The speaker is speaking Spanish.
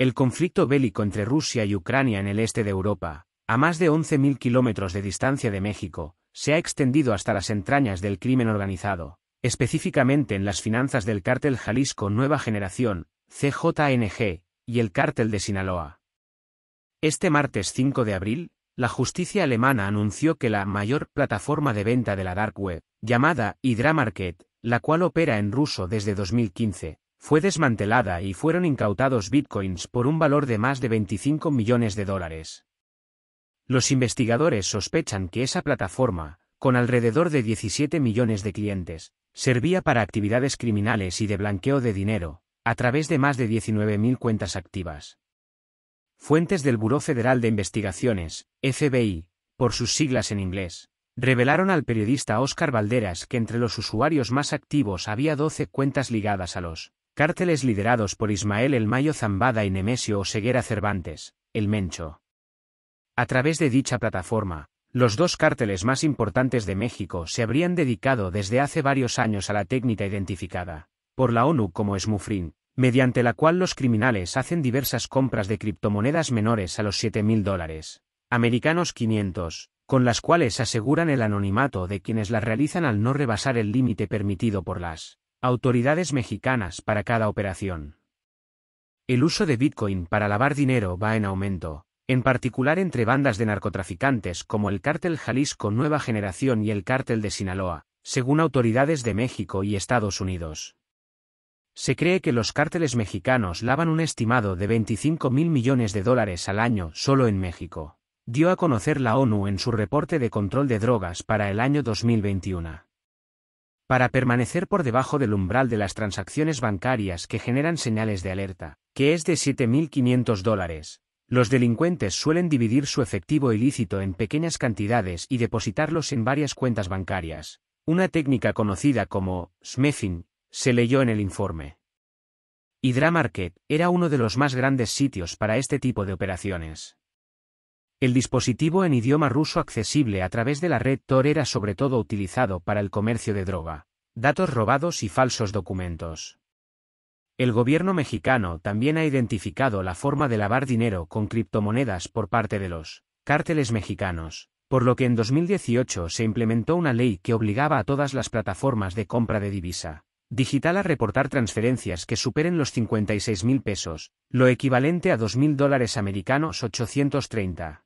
El conflicto bélico entre Rusia y Ucrania en el este de Europa, a más de 11.000 kilómetros de distancia de México, se ha extendido hasta las entrañas del crimen organizado, específicamente en las finanzas del cártel Jalisco Nueva Generación, CJNG, y el cártel de Sinaloa. Este martes 5 de abril, la justicia alemana anunció que la mayor plataforma de venta de la dark web, llamada Hydra Market, la cual opera en ruso desde 2015, fue desmantelada y fueron incautados bitcoins por un valor de más de 25 millones de dólares. Los investigadores sospechan que esa plataforma, con alrededor de 17 millones de clientes, servía para actividades criminales y de blanqueo de dinero, a través de más de 19.000 cuentas activas. Fuentes del Buró Federal de Investigaciones, FBI, por sus siglas en inglés, revelaron al periodista Oscar Valderas que entre los usuarios más activos había 12 cuentas ligadas a los Cárteles liderados por Ismael El Mayo Zambada y Nemesio Oseguera Cervantes, El Mencho. A través de dicha plataforma, los dos cárteles más importantes de México se habrían dedicado desde hace varios años a la técnica identificada por la ONU como Smufrin, mediante la cual los criminales hacen diversas compras de criptomonedas menores a los 7.000 dólares, americanos 500, con las cuales aseguran el anonimato de quienes las realizan al no rebasar el límite permitido por las Autoridades mexicanas para cada operación. El uso de Bitcoin para lavar dinero va en aumento, en particular entre bandas de narcotraficantes como el cártel Jalisco Nueva Generación y el cártel de Sinaloa, según autoridades de México y Estados Unidos. Se cree que los cárteles mexicanos lavan un estimado de 25 mil millones de dólares al año solo en México, dio a conocer la ONU en su reporte de control de drogas para el año 2021 para permanecer por debajo del umbral de las transacciones bancarias que generan señales de alerta, que es de 7.500 dólares. Los delincuentes suelen dividir su efectivo ilícito en pequeñas cantidades y depositarlos en varias cuentas bancarias. Una técnica conocida como SMEFIN se leyó en el informe. Hydra Market era uno de los más grandes sitios para este tipo de operaciones. El dispositivo en idioma ruso accesible a través de la red Tor era sobre todo utilizado para el comercio de droga, datos robados y falsos documentos. El gobierno mexicano también ha identificado la forma de lavar dinero con criptomonedas por parte de los cárteles mexicanos, por lo que en 2018 se implementó una ley que obligaba a todas las plataformas de compra de divisa digital a reportar transferencias que superen los 56 mil pesos, lo equivalente a mil dólares americanos 830.